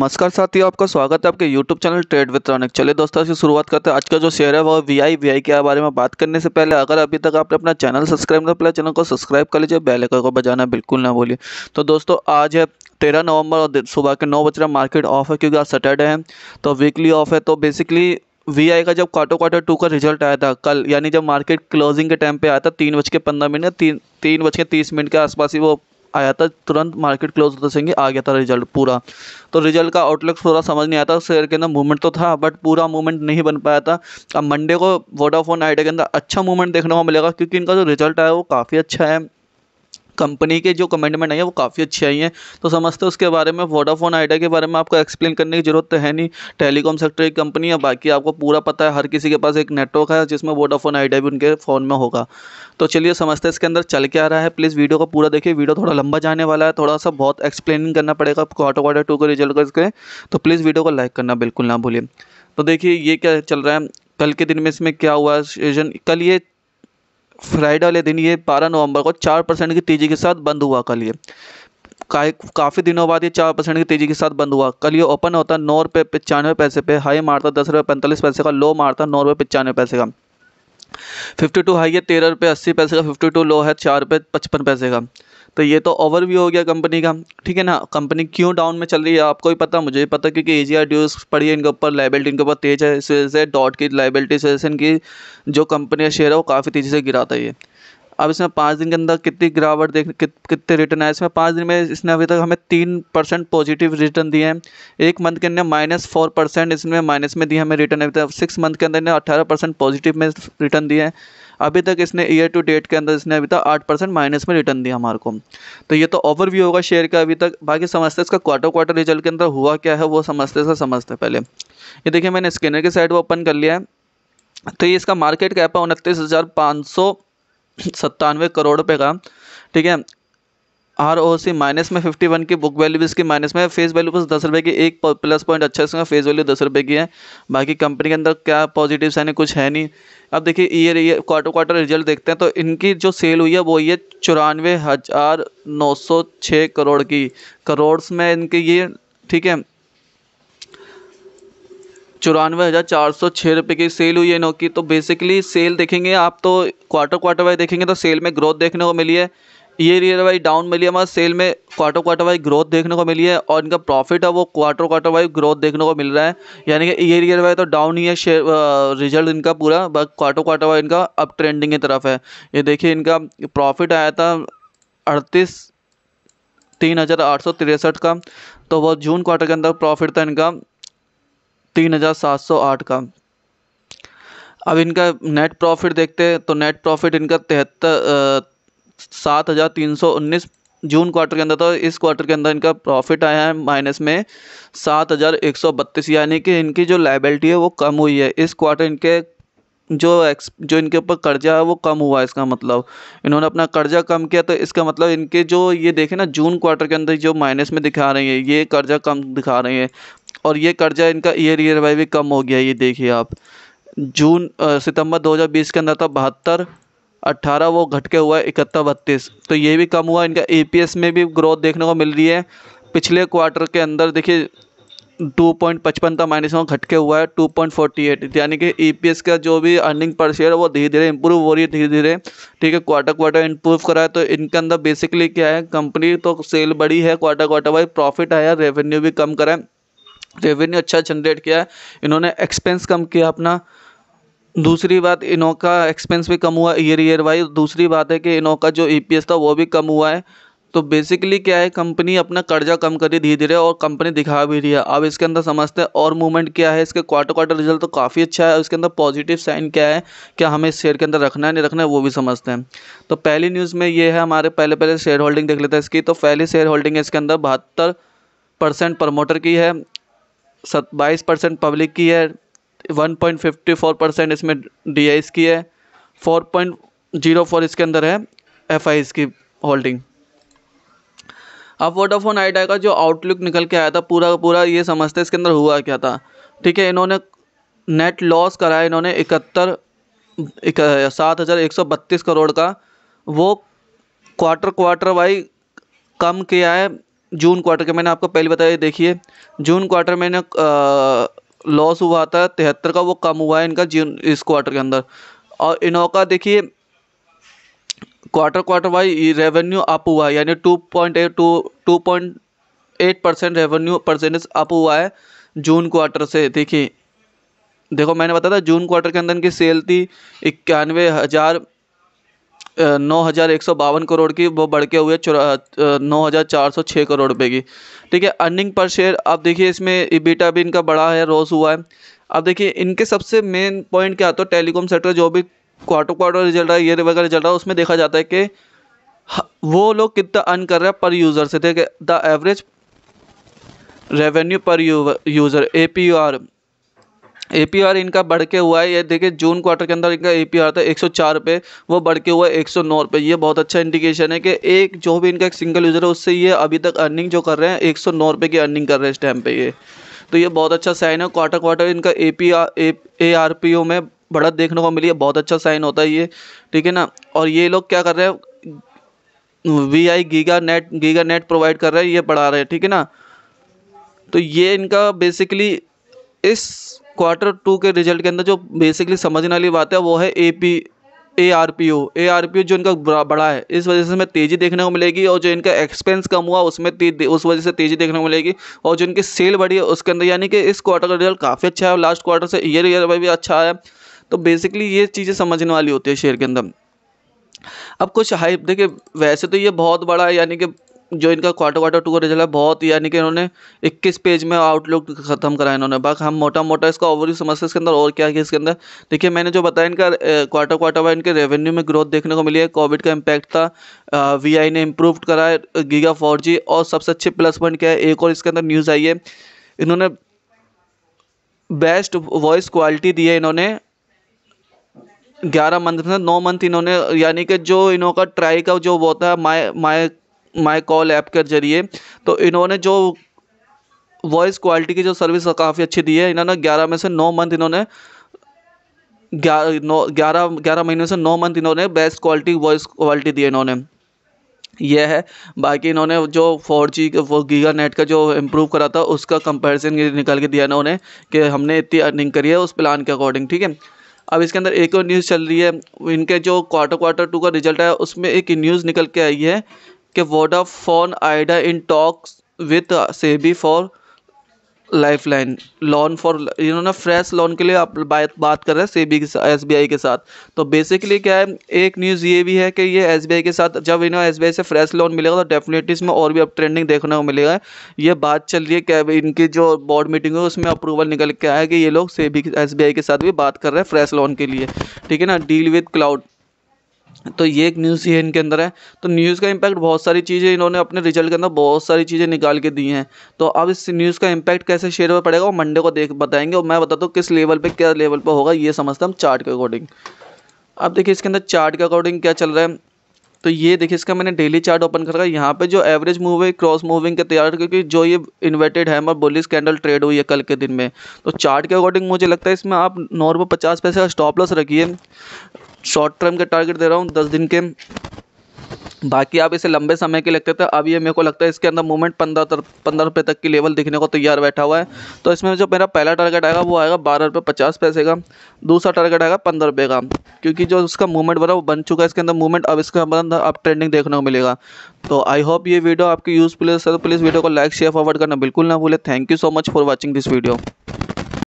नमस्कार साथियों आपका स्वागत है आपके YouTube channel trade with Ronik चलिए दोस्तों से शुरुआत करते हैं आज का जो शेयर है वो वी आई वी आई के बारे में बात करने से पहले अगर अभी तक आपने अपना चैनल सब्सक्राइब नहीं किया चैनल को सब्सक्राइब कर लीजिए बेल आइकन को बजाना बिल्कुल ना भूलिए तो दोस्तों आज है तेरह नवंबर और सुबह के नौ बज रहा मार्केट ऑफ है क्योंकि आज सैटरडे है तो वीकली ऑफ है तो बेसिकली वी आई का जब क्वार्टर क्वार्टर टू का रिजल्ट आया था कल यानी जब मार्केट क्लोजिंग के टाइम पे आया था तीन बज के पंद्रह मिनट तीन तीन बज के तीस मिनट के आसपास ही वो आया था तुरंत मार्केट क्लोज होते सेंगे आ गया था रिजल्ट पूरा तो रिजल्ट का आउटलुक थोड़ा समझ नहीं आता शेयर के अंदर मूवमेंट तो था बट पूरा मूवमेंट नहीं बन पाया था अब मंडे को वोडाफोन आइडिया के अंदर अच्छा मूवमेंट देखने को मिलेगा क्योंकि इनका जो रिजल्ट आया वो काफ़ी अच्छा है कंपनी के जो कमेंटमेंट आई है वो काफ़ी अच्छी आई हैं तो समझते हैं उसके बारे में वोडाफोन आइडिया के बारे में आपको एक्सप्लेन करने की जरूरत तो है नहीं टेलीकॉम सेक्टर की कंपनी है बाकी आपको पूरा पता है हर किसी के पास एक नेटवर्क है जिसमें वोडाफोन आइडिया भी उनके फ़ोन में होगा तो चलिए समझते हैं इसके अंदर चल के आ रहा है प्लीज़ वीडियो को पूरा देखिए वीडियो थोड़ा लंबा जाने वाला है थोड़ा सा बहुत एक्सप्लेनिंग करना पड़ेगा क्वार्टर क्वार्टर वाटर टू के रिजल्ट करके तो प्लीज़ वीडियो को लाइक करना बिल्कुल ना भूलिए तो देखिए ये क्या चल रहा है कल के दिन में इसमें क्या हुआ कल ये फ्राइडे वाले दिन ये बारह नवंबर को चार परसेंट की तेज़ी के साथ बंद हुआ कल ये काफ़ी दिनों बाद ये चार परसेंट की तेज़ी के साथ बंद हुआ कल ये ओपन होता नौ रुपये पचानवे पैसे पे हाई मारता दस रुपये पैंतालीस पैसे का लो मारता नौ रुपये पचानवे पैसे का फिफ्टी टू हाई है तेरह रुपये अस्सी पैसे का फिफ्टी टू लो है चार रुपये पचपन पैसे का तो ये तो ओवरव्यू हो गया कंपनी का ठीक है ना कंपनी क्यों डाउन में चल रही है आपको भी पता मुझे भी पता क्योंकि ए जी आर ड्यूज पड़ी है इनके ऊपर लाइबिलिटी इनके ऊपर तेज है इस वजह से डॉट की लाइबिलिटी इस वजह से इनकी जो कंपनी का शेयर है वो काफ़ी तेज़ी से गिराता है ये अब इसमें पाँच दिन के अंदर कितनी गिरावट देख कितने रिटर्न आए इसमें पाँच दिन में इसने अभी तक हमें तीन परसेंट पॉजिटिव रिटर्न दिए हैं एक मंथ के अंदर माइनस फोर परसेंट इसमें माइनस में दिए हमें रिटर्न अभी तक सिक्स मंथ के अंदर ने अठारह परसेंट पॉजिटिव में रिटर्न दिए हैं अभी तक इसने ईयर टू डेट के अंदर इसने अभी तक आठ परसेंट माइनस में रिटर्न दिया हमारे को तो ये तो ओवरव्यू होगा शेयर का अभी तक बाकी समझते इसका क्वार्टर क्वार्टर रिजल्ट के अंदर हुआ क्या है वो समझते से समझते पहले ये देखिए मैंने स्कैनर की साइड वो ओपन कर लिया है तो ये इसका मार्केट कैप है उनतीस हज़ार पाँच सौ सत्तानवे करोड़ रुपये का ठीक है आर ओ सी माइनस में फिफ्टी वन की बुक वैल्यू भी इसकी माइनस में फेस वैल्यू बस दस रुपये की एक प्लस पॉइंट अच्छा इसका फेस वैल्यू दस रुपये की है बाकी कंपनी के अंदर क्या पॉजिटिव साइन है कुछ है नहीं अब देखिए year year quarter quarter result देखते हैं तो इनकी जो सेल हुई है वो ये चौरानवे हज़ार नौ सौ छः करोड़ की करोड़ में इनकी ये ठीक है चौरानवे हज़ार चार सौ छः रुपये की सेल हुई है नोकी की तो बेसिकली सेल देखेंगे आप तो क्वार्टर क्वार्टर वाइज देखेंगे तो सेल में ग्रोथ देखने को मिली है ईयर ईयर वाइज डाउन मिली है हमारे सेल में क्वार्टर क्वार्टर वाइज ग्रोथ देखने को मिली है और इनका प्रॉफिट है वो क्वार्टर क्वार्टर वाइज ग्रोथ देखने को मिल रहा है यानी कि ईयर ईयर वाइज तो डाउन ही है शेयर रिजल्ट इनका पूरा बट क्वार्टर क्वार्टर वाइज इनका अप ट्रेंडिंग की तरफ है ये देखिए इनका प्रॉफिट आया था अड़तीस तीन हज़ार आठ सौ तिरसठ का तो वो जून क्वार्टर के अंदर प्रॉफिट था इनका तीन हज़ार सात सौ आठ का अब इनका नेट प्रॉफिट देखते हैं तो नेट प्रॉफिट इनका तिहत्तर सात हज़ार तीन सौ उन्नीस जून क्वार्टर के अंदर था इस क्वार्टर के अंदर इनका प्रॉफिट आया है माइनस में सात हज़ार एक सौ बत्तीस यानी कि इनकी जो लाइबिलिटी है वो कम हुई है इस क्वार्टर इनके जो एक्स जो इनके ऊपर कर्जा है वो कम हुआ इसका मतलब इन्होंने अपना कर्जा कम किया तो इसका मतलब इनके जो ये देखें ना जून क्वार्टर के अंदर जो माइनस में दिखा रही है ये कर्जा कम दिखा रही है और ये कर्जा इनका ईयर ईयर वाई भी कम हो गया ये देखिए आप जून सितंबर 2020 के अंदर था तो बहत्तर अट्ठारह वो घट के हुआ है इकहत्तर बत्तीस तो ये भी कम हुआ इनका एपीएस में भी ग्रोथ देखने को मिल रही है पिछले क्वार्टर के अंदर देखिए टू पॉइंट पचपन था माइनस में घट के हुआ है टू पॉइंट फोर्टी एट यानी कि ई पी एस का जो भी अर्निंग पर शेयर है वो धीरे धीरे इंप्रूव हो रही है धीरे धीरे ठीक है क्वार्टर क्वार्टर इंप्रूव करा है तो इनके अंदर बेसिकली क्या है कंपनी तो सेल बड़ी है क्वार्टर क्वार्टर वाइज प्रॉफिट आया रेवेन्यू भी कम करा है रेवेन्यू अच्छा जनरेट किया है इन्होंने एक्सपेंस कम किया अपना दूसरी बात इनोका का एक्सपेंस भी कम हुआ ईयर ईयर वाइज दूसरी बात है कि इनोका का जो ई e था वो भी कम हुआ है तो बेसिकली क्या है कंपनी अपना कर्जा कम कर रही धीरे धीरे और कंपनी दिखा भी रही है अब इसके अंदर समझते हैं और मूवमेंट क्या है इसके क्वार्टर क्वार्टर रिजल्ट तो काफ़ी अच्छा है इसके अंदर पॉजिटिव साइन क्या है क्या हमें इस शेयर के अंदर रखना है नहीं रखना है वो भी समझते हैं तो पहली न्यूज़ में ये है हमारे पहले पहले शेयर होल्डिंग देख लेते हैं इसकी तो पहली शेयर होल्डिंग है इसके अंदर बहत्तर परसेंट प्रमोटर की है बाईस परसेंट पब्लिक की है one point fifty four percent इसमें डी आई की है फोर पॉइंट जीरो फोर इसके अंदर है एफ आई की होल्डिंग अब वोडाफोन आइडिया का जो आउटलुक निकल के आया था पूरा पूरा ये समझते इसके अंदर हुआ क्या था ठीक है इन्होंने नेट लॉस कराया इन्होंने इकहत्तर सात हज़ार एक सौ बत्तीस करोड़ का वो क्वार्टर क्वार्टर वाई कम किया है जून क्वार्टर का मैंने आपको पहले बताया देखिए जून क्वार्टर में ना लॉस हुआ था तिहत्तर का वो कम हुआ है इनका जून इस क्वार्टर के अंदर और इनोका देखिए quarter quarter wise revenue up हुआ है यानी two point eight two two point eight percent revenue percentage up हुआ है जून क्वार्टर से देखिए देखो मैंने बताया था जून क्वार्टर के अंदर इनकी सेल थी इक्यानवे हज़ार नौ हज़ार एक सौ बावन करोड़ की वो बढ़ के हुए नौ हज़ार चार सौ छः करोड़ रुपये की ठीक है अर्निंग पर शेयर आप देखिए इसमें इबीटा भी इनका बड़ा है रोज हुआ है अब देखिए इनके सबसे मेन पॉइंट क्या होता है टेलीकॉम सेक्टर जो भी क्वार्टर क्वार्टर रिजल्ट है ये वगैरह रिजल्ट है उसमें देखा जाता है कि वो लोग कितना अर्न कर रहे हैं पर यूज़र से ठीक है the average revenue per user A P R A P R इनका बढ़ के हुआ है ये देखिए जून क्वार्टर के अंदर इनका ए पी आर था एक सौ चार रुपये वो बढ़ के हुआ है एक सौ नौ रुपये ये बहुत अच्छा इंडिकेशन है कि एक जो भी इनका एक सिंगल यूज़र है उससे ये अभी तक अर्निंग जो कर रहे हैं एक सौ नौ रुपये की अर्निंग कर रहे हैं इस टाइम पे ये तो ये बहुत अच्छा साइन है क्वार्टर क्वार्टर इनका A P R A R P O में बढ़त देखने को मिली है बहुत अच्छा साइन होता है ये ठीक है ना और ये लोग क्या कर रहे हैं V I GIGAnet GIGAnet provide कर रहे हैं ये बढ़ा रहे हैं ठीक है ना तो ये इनका बेसिकली इस क्वार्टर टू के रिजल्ट के अंदर जो बेसिकली समझने वाली बात है वो है A P A R P O A R P O जो इनका बड़ा है इस वजह से हमें तेज़ी देखने को मिलेगी और जो इनका एक्सपेंस कम हुआ उसमें उस वजह से तेज़ी देखने को मिलेगी और जो इनकी सेल बढ़ी है उसके अंदर यानी कि इस क्वार्टर का रिजल्ट काफ़ी अच्छा है और लास्ट क्वार्टर से ईयर ईयर में भी अच्छा है तो बेसिकली ये चीज़ें समझने वाली होती है शेयर के अंदर अब कुछ हाइप देखिए वैसे तो ये बहुत बड़ा है यानी कि जो इनका क्वार्टर क्वार्टर टू का रिजल्ट है बहुत यानी कि इन्होंने 21 पेज में आउटलुक खत्म कराया इन्होंने बाकी हम मोटा मोटा इसका ओवरव्यू समझते इसके अंदर और क्या है इसके अंदर देखिए मैंने जो बताया इनका क्वार्टर क्वार्टर वाइज इनके रेवेन्यू में ग्रोथ देखने को मिली है कोविड का इम्पैक्ट था वी आई ने इम्प्रूव करा गीगा फोर जी और सबसे अच्छे प्लस पॉइंट क्या है एक और इसके अंदर न्यूज़ आई है इन्होंने बेस्ट वॉइस क्वालिटी दी है इन्होंने ग्यारह मंथ में नौ मंथ इन्होंने यानी कि जो इन्हों का ट्राई का जो होता है माए माए माई कॉल ऐप के जरिए तो इन्होंने जो वॉइस क्वालिटी की जो सर्विस काफ़ी अच्छी दी है इन्होंने ग्यारह में से नौ मंथ इन्होंने ग्यारह ग्यारह महीने से नौ मंथ इन्होंने बेस्ट क्वालिटी वॉइस क्वालिटी दी है इन्होंने यह है बाकी इन्होंने जो फोर जी वो गीगा नेट का जो इम्प्रूव करा था उसका कंपैरिजन निकाल के दिया इन्होंने कि हमने इतनी अर्निंग करी है उस प्लान के अकॉर्डिंग ठीक है अब इसके अंदर एक और न्यूज़ चल रही है इनके जो क्वार्टर क्वार्टर टू का रिजल्ट है उसमें एक न्यूज़ निकल के आई है कि Vodafone Idea in talks with SEBI for lifeline loan for इन्होंने फ्रेश लोन के लिए आप बात बात कर रहे हैं सेबी के साथ एस के साथ तो बेसिकली क्या है एक न्यूज़ ये भी है कि ये एस बी आई के साथ जब इन्हें एस बी आई से फ्रेश लोन मिलेगा तो डेफिनेटली इसमें और भी अब ट्रेंडिंग देखने को मिलेगा ये बात चल रही है क्या इनकी जो बोर्ड मीटिंग है उसमें अप्रूवल निकल के आया कि ये लोग सेबी एस बी आई के साथ भी बात कर रहे हैं फ्रेश लोन के लिए ठीक है ना डील विथ क्लाउड तो ये एक न्यूज़ ही है इनके अंदर है तो न्यूज़ का इम्पैक्ट बहुत सारी चीज़ें इन्होंने अपने रिजल्ट के अंदर बहुत सारी चीज़ें निकाल के दी हैं तो अब इस न्यूज़ का इम्पैक्ट कैसे शेयर पर पड़ेगा वो मंडे को देख बताएंगे और मैं बताता हूँ किस लेवल पे क्या लेवल पे होगा ये समझते हम चार्ट के अकॉर्डिंग अब देखिए इसके अंदर चार्ट के अकॉर्डिंग क्या चल रहा है तो ये देखिए इसका मैंने डेली चार्ट ओपन कर रखा है यहाँ पे जो एवरेज मूव है क्रॉस मूविंग के तैयार क्योंकि जो ये inverted hammer bullish candle trade हुई है कल के दिन में तो चार्ट के अकॉर्डिंग मुझे लगता है इसमें आप नौ रुपये पचास पैसे का स्टॉप लॉस रखिए शॉर्ट टर्म का टारगेट दे रहा हूँ दस दिन के बाकी आप इसे लंबे समय के लगते थे तो अब ये मेरे को लगता है इसके अंदर मूवमेंट पंद्रह पंद्रह रुपये तक की लेवल दिखने को तैयार बैठा हुआ है तो इसमें जो मेरा पहला टारगेट आएगा वो आएगा बारह रुपये पचास पैसे का दूसरा टारगेट आएगा पंद्रह रुपये का क्योंकि जो उसका मूवमेंट बना वो बन चुका है इसके अंदर मूवमेंट अब इसके अंदर अब ट्रेंडिंग देखने को मिलेगा तो आई होप ये वीडियो आपकी यूज़फुल है प्लीज़ वीडियो को लाइक शेयर फॉरवर्ड करना बिल्कुल ना भूलें thank you so much for watching this video